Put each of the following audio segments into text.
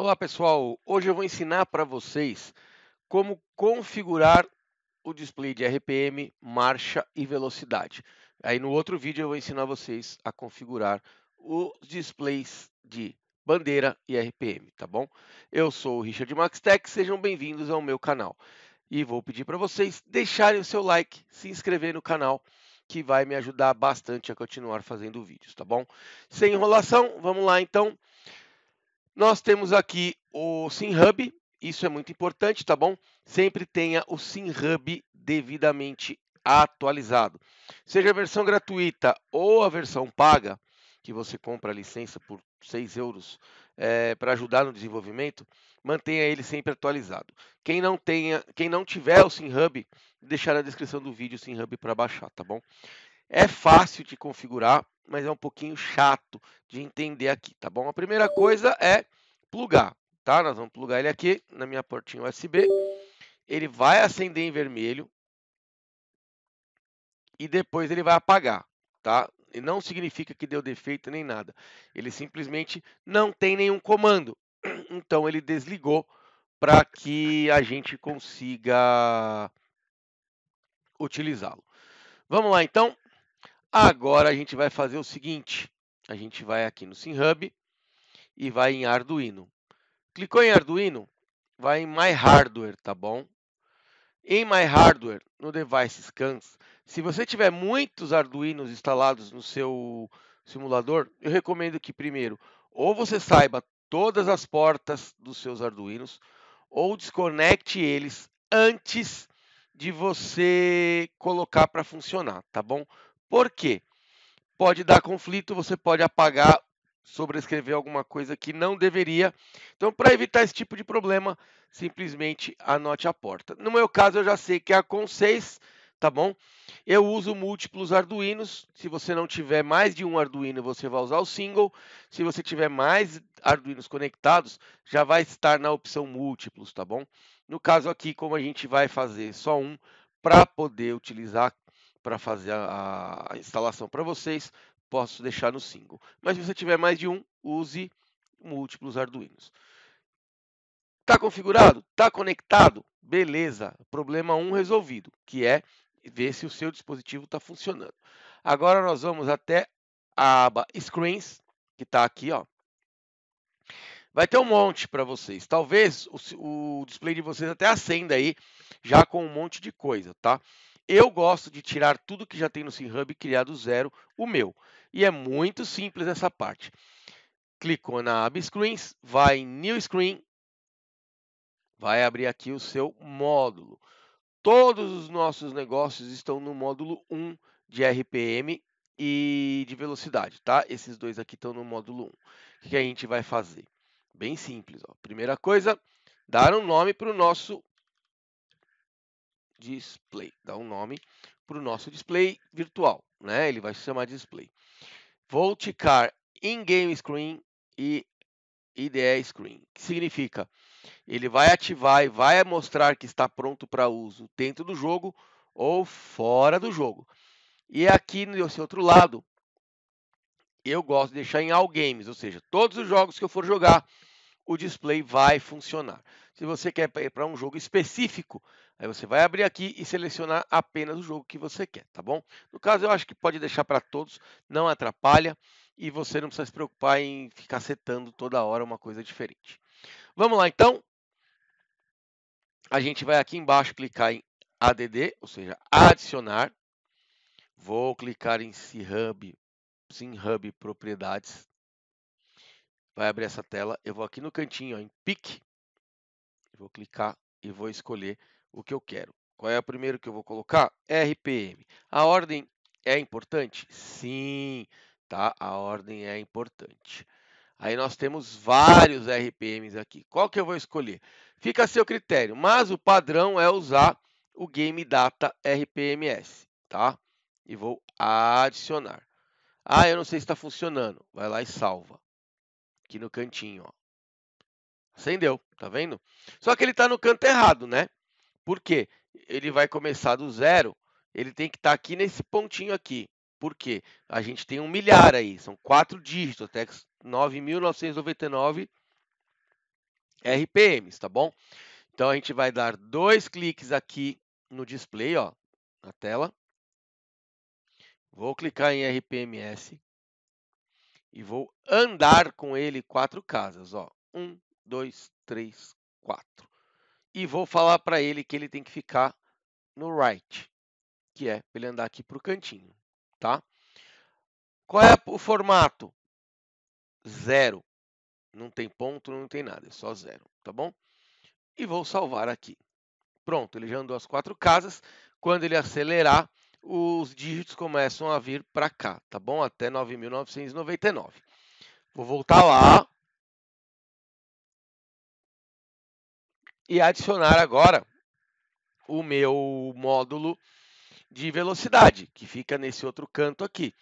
Olá pessoal, hoje eu vou ensinar para vocês como configurar o display de RPM, marcha e velocidade. Aí no outro vídeo eu vou ensinar vocês a configurar os displays de bandeira e RPM, tá bom? Eu sou o Richard Maxtech, sejam bem-vindos ao meu canal. E vou pedir para vocês deixarem o seu like, se inscrever no canal, que vai me ajudar bastante a continuar fazendo vídeos, tá bom? Sem enrolação, vamos lá então. Nós temos aqui o SimHub, isso é muito importante, tá bom? Sempre tenha o SimHub devidamente atualizado. Seja a versão gratuita ou a versão paga, que você compra a licença por 6 euros é, para ajudar no desenvolvimento, mantenha ele sempre atualizado. Quem não tenha, quem não tiver o SimHub, deixar na descrição do vídeo o SimHub para baixar, tá bom? É fácil de configurar, mas é um pouquinho chato de entender aqui, tá bom? A primeira coisa é plugar, tá? Nós vamos plugar ele aqui na minha portinha USB. Ele vai acender em vermelho e depois ele vai apagar, tá? E não significa que deu defeito nem nada. Ele simplesmente não tem nenhum comando. Então ele desligou para que a gente consiga utilizá-lo. Vamos lá então. Agora a gente vai fazer o seguinte: a gente vai aqui no SimHub e vai em Arduino. Clicou em Arduino, vai em My Hardware, tá bom? Em My Hardware, no Device Scans, se você tiver muitos Arduinos instalados no seu simulador, eu recomendo que primeiro ou você saiba todas as portas dos seus Arduinos ou desconecte eles antes de você colocar para funcionar, tá bom? Por quê? Pode dar conflito, você pode apagar sobrescrever alguma coisa que não deveria. Então, para evitar esse tipo de problema, simplesmente anote a porta. No meu caso, eu já sei que é a com 6, tá bom? Eu uso múltiplos Arduinos. Se você não tiver mais de um Arduino, você vai usar o single. Se você tiver mais Arduinos conectados, já vai estar na opção múltiplos, tá bom? No caso aqui, como a gente vai fazer só um para poder utilizar para fazer a, a instalação para vocês, posso deixar no single. Mas se você tiver mais de um, use múltiplos Arduinos. Está configurado? Está conectado? Beleza, problema 1 um resolvido, que é ver se o seu dispositivo está funcionando. Agora nós vamos até a aba Screens, que está aqui. Ó. Vai ter um monte para vocês. Talvez o, o display de vocês até acenda aí, já com um monte de coisa, tá? Eu gosto de tirar tudo que já tem no SimHub e criar do zero o meu. E é muito simples essa parte. Clicou na aba Screens, vai em New Screen, vai abrir aqui o seu módulo. Todos os nossos negócios estão no módulo 1 de RPM e de velocidade, tá? Esses dois aqui estão no módulo 1. O que a gente vai fazer? Bem simples. Ó. Primeira coisa, dar um nome para o nosso display. Dá um nome para o nosso display virtual, né? Ele vai se chamar display. Vou ticar in-game screen e IDE screen, que significa ele vai ativar e vai mostrar que está pronto para uso dentro do jogo ou fora do jogo. E aqui nesse outro lado, eu gosto de deixar em all games, ou seja, todos os jogos que eu for jogar, o display vai funcionar. Se você quer ir para um jogo específico, aí você vai abrir aqui e selecionar apenas o jogo que você quer, tá bom? No caso, eu acho que pode deixar para todos, não atrapalha e você não precisa se preocupar em ficar setando toda hora uma coisa diferente. Vamos lá, então. A gente vai aqui embaixo clicar em ADD, ou seja, adicionar. Vou clicar em SimHub, SimHub Propriedades, vai abrir essa tela. Eu vou aqui no cantinho, ó, em pique, vou clicar e vou escolher o que eu quero. Qual é o primeiro que eu vou colocar? RPM. A ordem é importante? Sim, tá? A ordem é importante. Aí nós temos vários RPMs aqui. Qual que eu vou escolher? Fica a seu critério, mas o padrão é usar o Game Data RPMS, tá? E vou adicionar. Ah, eu não sei se está funcionando. Vai lá e salva. Aqui no cantinho, ó. Acendeu, tá vendo? Só que ele tá no canto errado, né? Por quê? Ele vai começar do zero, ele tem que estar tá aqui nesse pontinho aqui. Por quê? A gente tem um milhar aí, são quatro dígitos, até 9.999 RPMs, tá bom? Então a gente vai dar dois cliques aqui no display, ó, na tela. Vou clicar em RPMS. E vou andar com ele quatro casas. Ó. Um, dois, três, quatro. E vou falar para ele que ele tem que ficar no right, que é ele andar aqui para o cantinho. Tá? Qual é o formato? Zero. Não tem ponto, não tem nada, é só zero, tá bom? E vou salvar aqui. Pronto, ele já andou as quatro casas. Quando ele acelerar, os dígitos começam a vir para cá, tá bom? Até 9.999. Vou voltar lá e adicionar agora o meu módulo de velocidade, que fica nesse outro canto aqui.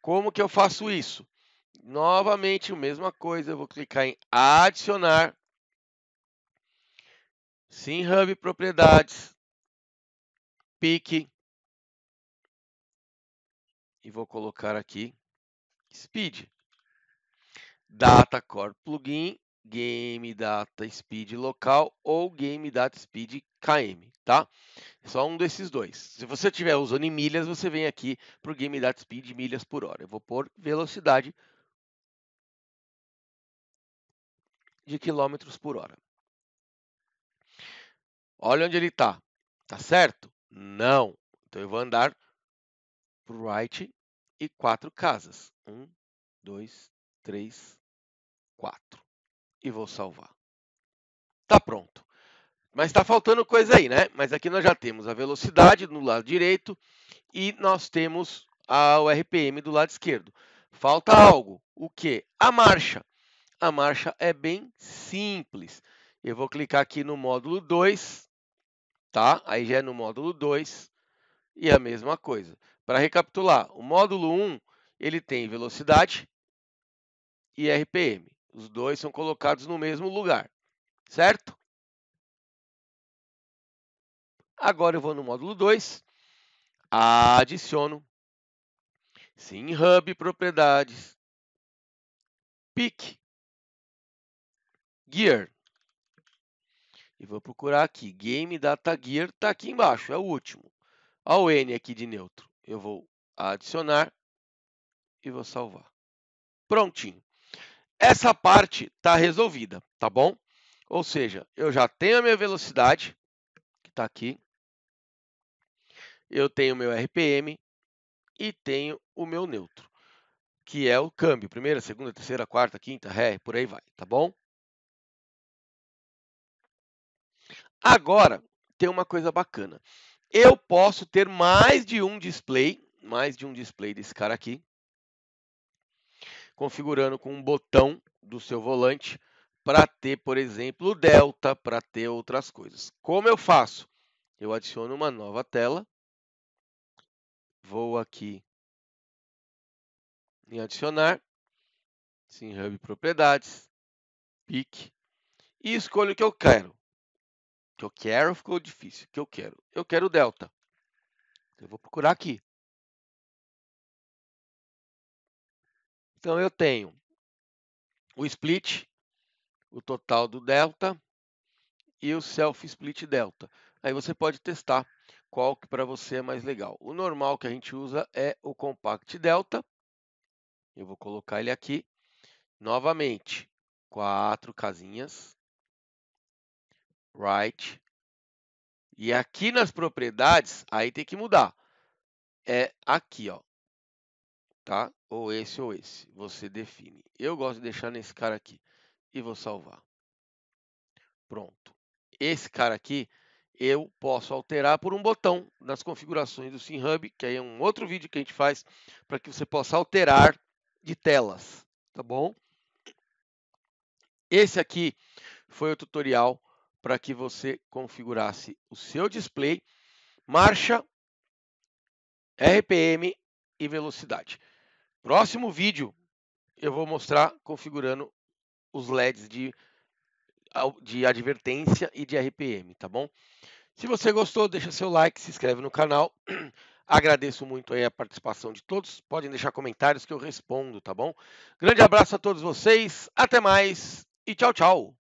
Como que eu faço isso? Novamente, a mesma coisa, eu vou clicar em adicionar, Sim Hub Propriedades, Pique, e vou colocar aqui speed. Data Core Plugin, Game Data Speed Local ou Game Data Speed KM, tá? Só um desses dois. Se você estiver usando em milhas, você vem aqui para o Game Data Speed milhas por hora. Eu vou pôr velocidade de quilômetros por hora. Olha onde ele está. Tá certo? Não. Então eu vou andar para o right e quatro casas. Um, dois, três, quatro. E vou salvar. Tá pronto. Mas está faltando coisa aí, né? Mas aqui nós já temos a velocidade no lado direito e nós temos a, o RPM do lado esquerdo. Falta algo. O que? A marcha. A marcha é bem simples. Eu vou clicar aqui no módulo 2, tá? Aí já é no módulo 2 e a mesma coisa. Para recapitular, o módulo 1 ele tem velocidade e RPM. Os dois são colocados no mesmo lugar, certo? Agora eu vou no módulo 2, adiciono Sim Hub Propriedades, Pick, Gear. E vou procurar aqui, Game Data Gear, está aqui embaixo, é o último. Olha o N aqui de neutro. Eu vou adicionar e vou salvar. Prontinho. Essa parte está resolvida, tá bom? Ou seja, eu já tenho a minha velocidade, que está aqui. Eu tenho o meu RPM e tenho o meu neutro, que é o câmbio. Primeira, segunda, terceira, quarta, quinta, ré, por aí vai, tá bom? Agora, tem uma coisa bacana. Eu posso ter mais de um display, mais de um display desse cara aqui, configurando com um botão do seu volante para ter, por exemplo, delta, para ter outras coisas. Como eu faço? Eu adiciono uma nova tela, vou aqui em adicionar, SimHub Propriedades, pick e escolho o que eu quero que eu quero ficou difícil. que eu quero? Eu quero o delta. Eu vou procurar aqui. Então eu tenho o split, o total do delta e o self split delta. Aí você pode testar qual que para você é mais legal. O normal que a gente usa é o compact delta. Eu vou colocar ele aqui novamente. Quatro casinhas right. E aqui nas propriedades, aí tem que mudar. É aqui, ó. Tá? Ou esse ou esse. Você define. Eu gosto de deixar nesse cara aqui. E vou salvar. Pronto. Esse cara aqui, eu posso alterar por um botão nas configurações do SimHub, que aí é um outro vídeo que a gente faz para que você possa alterar de telas, tá bom? Esse aqui foi o tutorial para que você configurasse o seu display, marcha, RPM e velocidade. Próximo vídeo eu vou mostrar configurando os LEDs de, de advertência e de RPM, tá bom? Se você gostou, deixa seu like, se inscreve no canal. Agradeço muito aí a participação de todos. Podem deixar comentários que eu respondo, tá bom? Grande abraço a todos vocês, até mais e tchau, tchau!